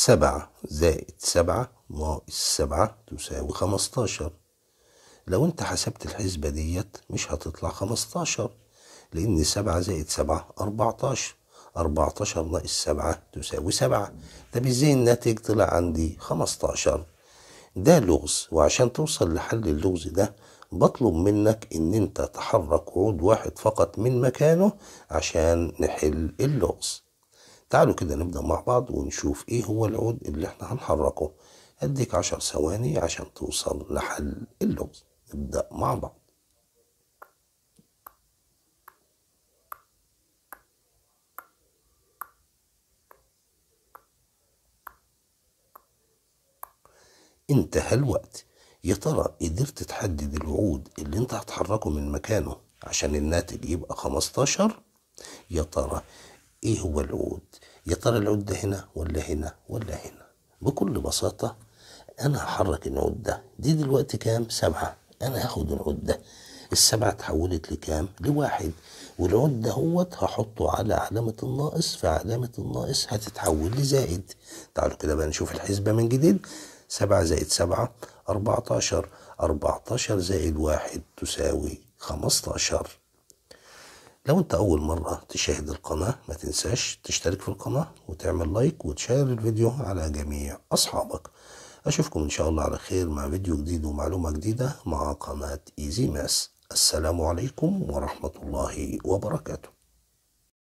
سبعة زائد سبعة ناقص سبعة تساوي خمستاشر لو انت حسبت الحسبة ديت مش هتطلع خمستاشر لأن سبعة زائد سبعة أربعتاشر أربعتاشر ناقص سبعة تساوي سبعة طب ازاي الناتج طلع عندي خمستاشر ده لغز وعشان توصل لحل اللغز ده بطلب منك ان انت تحرك عود واحد فقط من مكانه عشان نحل اللغز تعالوا كده نبدأ مع بعض ونشوف ايه هو العود اللي احنا هنحركه هديك عشر ثواني عشان توصل لحل اللغز نبدأ مع بعض انتهى الوقت يا ترى قدرت تحدد الوعود اللي انت هتحركه من مكانه عشان الناتج يبقى 15 يا ترى إيه هو العود يا ترى العود ده هنا ولا هنا ولا هنا بكل بساطة أنا هحرك العود ده دي دلوقتي كام سبعة أنا هاخد العود ده السبعة اتحولت لكام لواحد والعود دهوت هحطه على علامة الناقص فعلامة الناقص هتتحول لزائد تعالوا كده بقى نشوف الحسبة من جديد سبعة زائد سبعة أربعتاشر أربعتاشر زائد واحد تساوي خمستاشر لو انت اول مرة تشاهد القناة ما تنساش تشترك في القناة وتعمل لايك وتشير الفيديو على جميع اصحابك اشوفكم ان شاء الله على خير مع فيديو جديد ومعلومة جديدة مع قناة ايزي ماس السلام عليكم ورحمة الله وبركاته